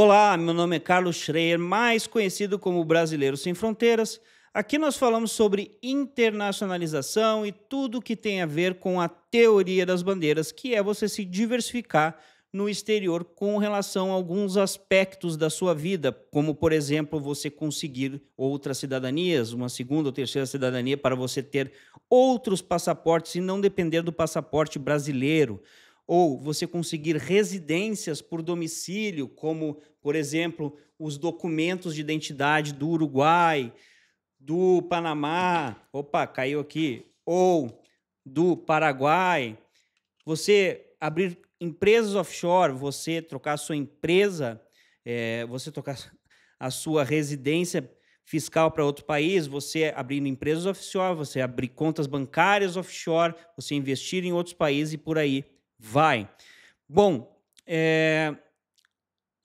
Olá, meu nome é Carlos Schreier, mais conhecido como Brasileiro Sem Fronteiras. Aqui nós falamos sobre internacionalização e tudo que tem a ver com a teoria das bandeiras, que é você se diversificar no exterior com relação a alguns aspectos da sua vida, como por exemplo, você conseguir outras cidadanias, uma segunda ou terceira cidadania para você ter outros passaportes e não depender do passaporte brasileiro ou você conseguir residências por domicílio, como, por exemplo, os documentos de identidade do Uruguai, do Panamá, opa, caiu aqui, ou do Paraguai, você abrir empresas offshore, você trocar a sua empresa, é, você trocar a sua residência fiscal para outro país, você abrir empresas offshore, você abrir contas bancárias offshore, você investir em outros países e por aí vai. Bom, é,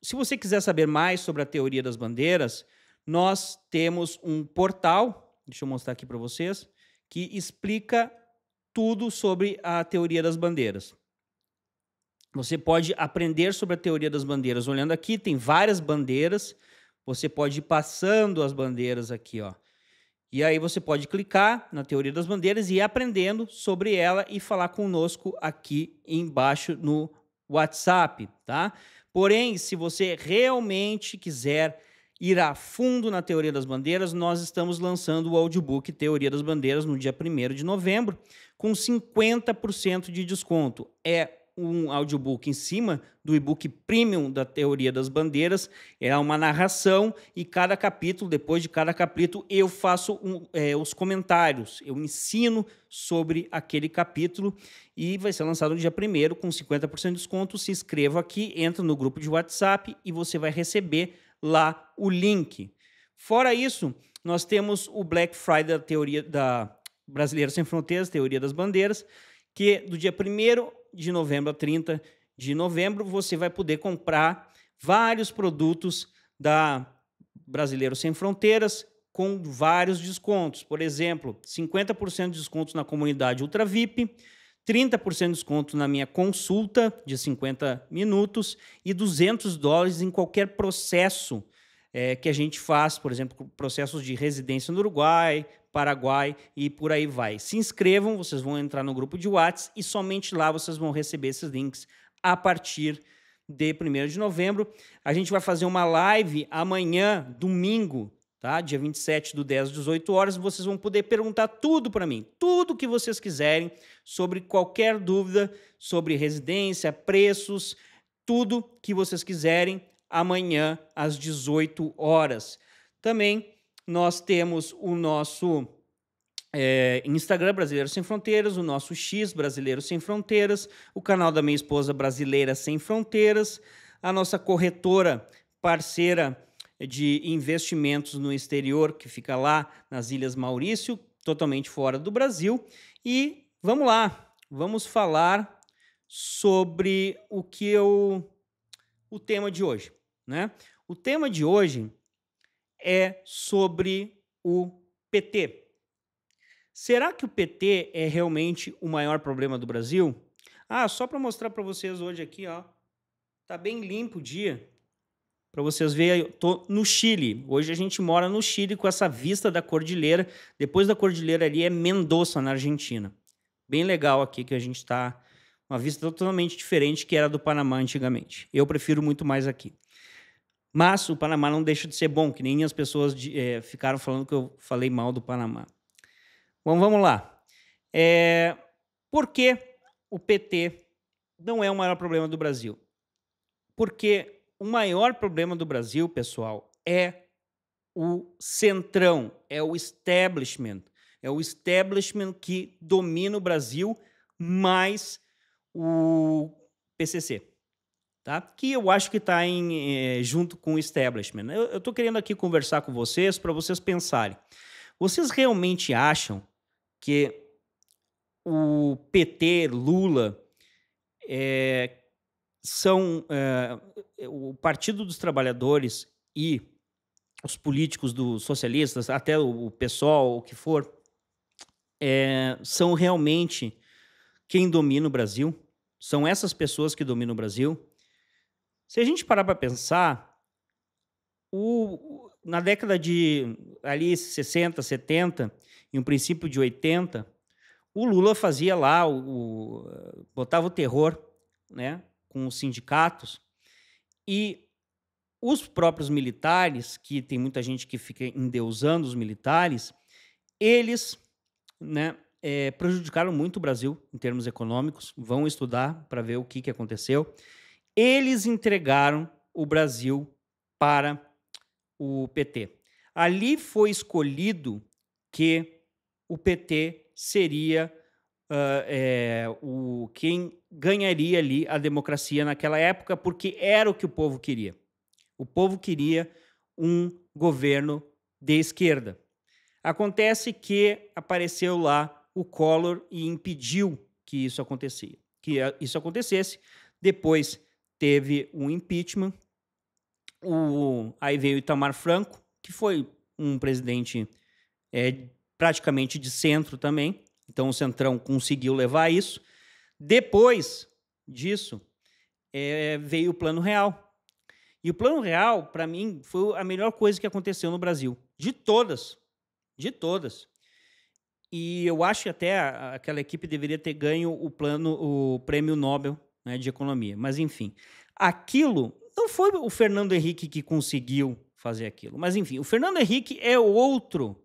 se você quiser saber mais sobre a teoria das bandeiras, nós temos um portal, deixa eu mostrar aqui para vocês, que explica tudo sobre a teoria das bandeiras. Você pode aprender sobre a teoria das bandeiras olhando aqui, tem várias bandeiras. Você pode ir passando as bandeiras aqui, ó. E aí você pode clicar na teoria das bandeiras e ir aprendendo sobre ela e falar conosco aqui embaixo no WhatsApp, tá? Porém, se você realmente quiser ir a fundo na teoria das bandeiras, nós estamos lançando o audiobook Teoria das Bandeiras no dia 1 de novembro, com 50% de desconto. É um audiobook em cima do e-book premium da Teoria das Bandeiras. É uma narração e cada capítulo, depois de cada capítulo, eu faço um, é, os comentários, eu ensino sobre aquele capítulo e vai ser lançado no dia 1 com 50% de desconto. Se inscreva aqui, entra no grupo de WhatsApp e você vai receber lá o link. Fora isso, nós temos o Black Friday da Teoria da Brasileira Sem Fronteiras, Teoria das Bandeiras, que do dia 1 de novembro a 30 de novembro, você vai poder comprar vários produtos da brasileiro Sem Fronteiras com vários descontos. Por exemplo, 50% de desconto na comunidade Ultra VIP, 30% de desconto na minha consulta de 50 minutos e 200 dólares em qualquer processo é, que a gente faz, por exemplo, processos de residência no Uruguai, Paraguai e por aí vai. Se inscrevam, vocês vão entrar no grupo de Whats e somente lá vocês vão receber esses links a partir de 1 de novembro. A gente vai fazer uma live amanhã, domingo, tá? Dia 27 do 10 às 18 horas, vocês vão poder perguntar tudo para mim, tudo que vocês quiserem sobre qualquer dúvida sobre residência, preços, tudo que vocês quiserem amanhã às 18 horas. Também nós temos o nosso é, Instagram Brasileiro Sem Fronteiras, o nosso X Brasileiro Sem Fronteiras, o canal da minha esposa Brasileira Sem Fronteiras, a nossa corretora parceira de investimentos no exterior, que fica lá nas Ilhas Maurício, totalmente fora do Brasil. E vamos lá, vamos falar sobre o que eu. o tema de hoje, né? O tema de hoje é sobre o PT. Será que o PT é realmente o maior problema do Brasil? Ah, só para mostrar para vocês hoje aqui, ó. Tá bem limpo o dia. Para vocês verem, eu tô no Chile. Hoje a gente mora no Chile com essa vista da cordilheira. Depois da cordilheira ali é Mendoza, na Argentina. Bem legal aqui que a gente está uma vista totalmente diferente que era do Panamá antigamente. Eu prefiro muito mais aqui. Mas o Panamá não deixa de ser bom, que nem as pessoas de, é, ficaram falando que eu falei mal do Panamá. Bom, vamos lá. É, por que o PT não é o maior problema do Brasil? Porque o maior problema do Brasil, pessoal, é o centrão, é o establishment. É o establishment que domina o Brasil mais o PCC tá? que eu acho que está é, eh, junto com o establishment. Eu estou querendo aqui conversar com vocês para vocês pensarem. Vocês realmente acham que o PT, Lula, é, são é, o Partido dos Trabalhadores e os políticos dos socialistas, até o pessoal, o que for, é, são realmente quem domina o Brasil? São essas pessoas que dominam o Brasil? Se a gente parar para pensar, o, na década de ali 60, 70 e um princípio de 80, o Lula fazia lá, o, o, botava o terror né, com os sindicatos e os próprios militares, que tem muita gente que fica endeusando os militares, eles né, é, prejudicaram muito o Brasil em termos econômicos. Vão estudar para ver o que, que aconteceu. Eles entregaram o Brasil para o PT. Ali foi escolhido que o PT seria uh, é, o quem ganharia ali a democracia naquela época, porque era o que o povo queria. O povo queria um governo de esquerda. Acontece que apareceu lá o Collor e impediu que isso acontecesse. que isso acontecesse. Depois teve um impeachment. O, aí veio o Itamar Franco, que foi um presidente é, praticamente de centro também. Então o Centrão conseguiu levar isso. Depois disso, é, veio o Plano Real. E o Plano Real, para mim, foi a melhor coisa que aconteceu no Brasil. De todas. De todas. E eu acho que até aquela equipe deveria ter ganho o plano, o prêmio Nobel né, de economia. Mas, enfim, aquilo não foi o Fernando Henrique que conseguiu fazer aquilo. Mas, enfim, o Fernando Henrique é outro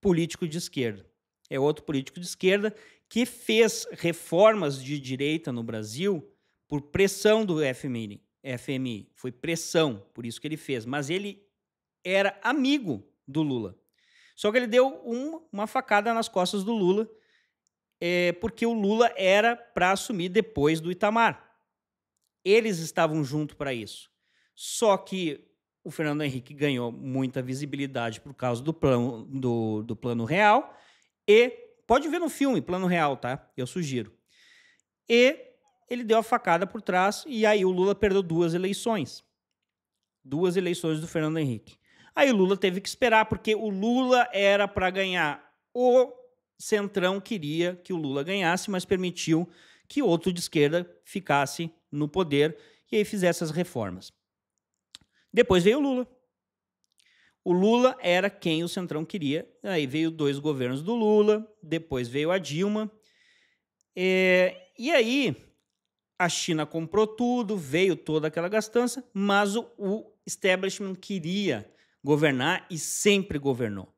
político de esquerda. É outro político de esquerda que fez reformas de direita no Brasil por pressão do FMI. FMI. Foi pressão, por isso que ele fez. Mas ele era amigo do Lula. Só que ele deu um, uma facada nas costas do Lula é, porque o Lula era para assumir depois do Itamar. Eles estavam junto para isso. Só que o Fernando Henrique ganhou muita visibilidade por causa do plano, do, do plano real. E pode ver no filme, plano real, tá? Eu sugiro. E ele deu a facada por trás e aí o Lula perdeu duas eleições. Duas eleições do Fernando Henrique. Aí o Lula teve que esperar, porque o Lula era para ganhar o Centrão queria que o Lula ganhasse, mas permitiu que outro de esquerda ficasse no poder e aí fizesse as reformas. Depois veio o Lula. O Lula era quem o Centrão queria. Aí veio dois governos do Lula, depois veio a Dilma. É, e aí a China comprou tudo, veio toda aquela gastança, mas o, o establishment queria governar e sempre governou.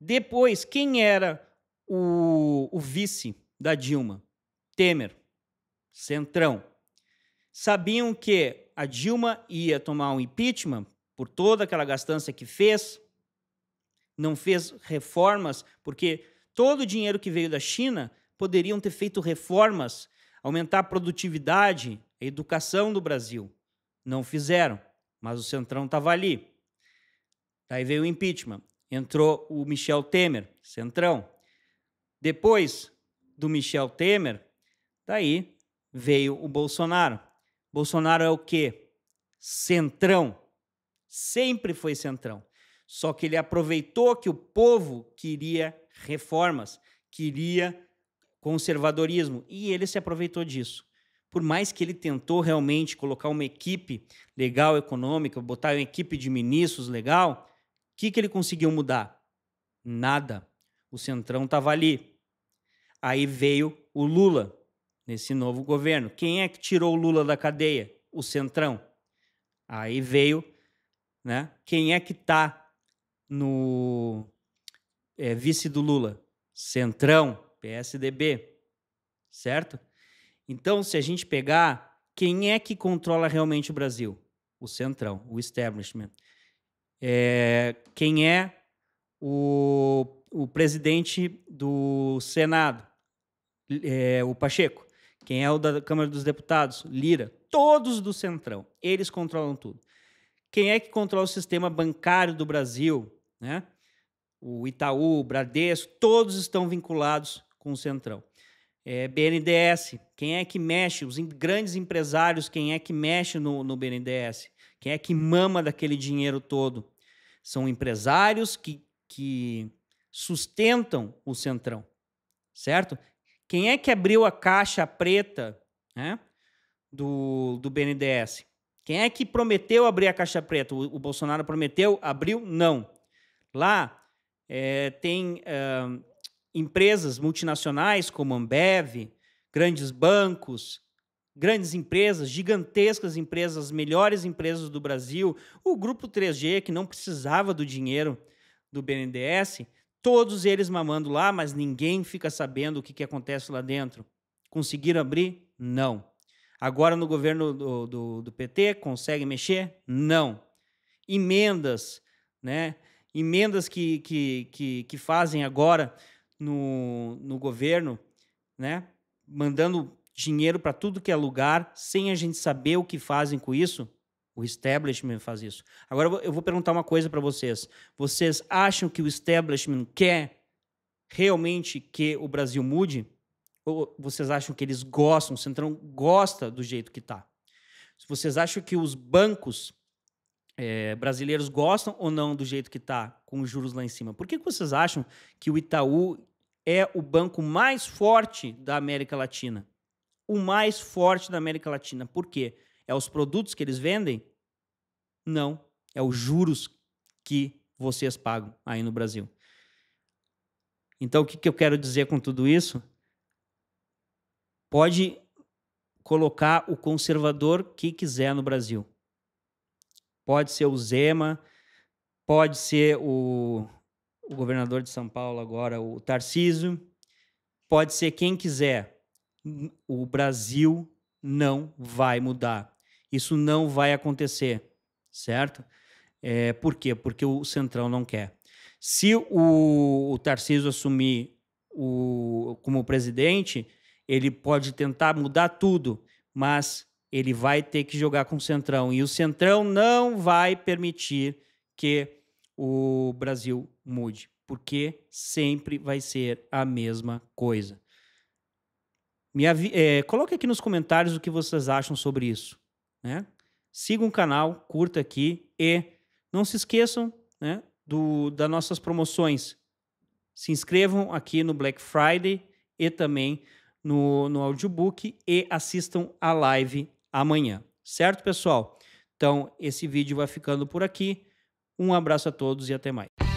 Depois, quem era o, o vice da Dilma, Temer, Centrão, sabiam que a Dilma ia tomar um impeachment por toda aquela gastança que fez, não fez reformas, porque todo o dinheiro que veio da China poderiam ter feito reformas, aumentar a produtividade, a educação do Brasil. Não fizeram, mas o Centrão estava ali. Daí veio o impeachment. Entrou o Michel Temer, Centrão. Depois do Michel Temer, daí veio o Bolsonaro. Bolsonaro é o quê? Centrão. Sempre foi centrão. Só que ele aproveitou que o povo queria reformas, queria conservadorismo, e ele se aproveitou disso. Por mais que ele tentou realmente colocar uma equipe legal econômica, botar uma equipe de ministros legal, o que, que ele conseguiu mudar? Nada. O Centrão estava ali, Aí veio o Lula nesse novo governo. Quem é que tirou o Lula da cadeia? O Centrão. Aí veio, né? Quem é que tá no é, vice do Lula? Centrão, PSDB, certo? Então, se a gente pegar, quem é que controla realmente o Brasil? O Centrão, o establishment. É, quem é o, o presidente do Senado? é, o Pacheco. Quem é o da Câmara dos Deputados? Lira. Todos do Centrão. Eles controlam tudo. Quem é que controla o sistema bancário do Brasil? Né? O Itaú, o Bradesco, todos estão vinculados com o Centrão. É, BNDES, quem é que mexe? Os grandes empresários, quem é que mexe no, no BNDES? Quem é que mama daquele dinheiro todo? São empresários que, que sustentam o Centrão, certo? Quem é que abriu a caixa preta né, do, do BNDES? Quem é que prometeu abrir a caixa preta? O, o Bolsonaro prometeu, abriu? Não. Lá é, tem é, empresas multinacionais como Ambev, grandes bancos, grandes empresas, gigantescas empresas, as melhores empresas do Brasil, o grupo 3G que não precisava do dinheiro do BNDES, Todos eles mamando lá, mas ninguém fica sabendo o que, que acontece lá dentro. Conseguiram abrir? Não. Agora no governo do, do, do PT, consegue mexer? Não. Emendas, né? Emendas que, que, que, que fazem agora no, no governo, né? Mandando dinheiro para tudo que é lugar, sem a gente saber o que fazem com isso. O establishment faz isso. Agora eu vou perguntar uma coisa para vocês. Vocês acham que o establishment quer realmente que o Brasil mude? Ou vocês acham que eles gostam, o Centrão gosta do jeito que está? Vocês acham que os bancos é, brasileiros gostam ou não do jeito que está, com os juros lá em cima? Por que, que vocês acham que o Itaú é o banco mais forte da América Latina? O mais forte da América Latina. Por quê? É os produtos que eles vendem? Não. É os juros que vocês pagam aí no Brasil. Então, o que, que eu quero dizer com tudo isso? Pode colocar o conservador que quiser no Brasil. Pode ser o Zema, pode ser o, o governador de São Paulo agora, o Tarcísio, pode ser quem quiser. O Brasil não vai mudar. Isso não vai acontecer, certo? É, por quê? Porque o Centrão não quer. Se o, o Tarcísio assumir o, como presidente, ele pode tentar mudar tudo, mas ele vai ter que jogar com o Centrão. E o Centrão não vai permitir que o Brasil mude, porque sempre vai ser a mesma coisa. Me é, coloque aqui nos comentários o que vocês acham sobre isso. Né? Sigam o canal, curta aqui e não se esqueçam né, do, das nossas promoções. Se inscrevam aqui no Black Friday e também no, no audiobook e assistam a live amanhã. Certo, pessoal? Então, esse vídeo vai ficando por aqui. Um abraço a todos e até mais.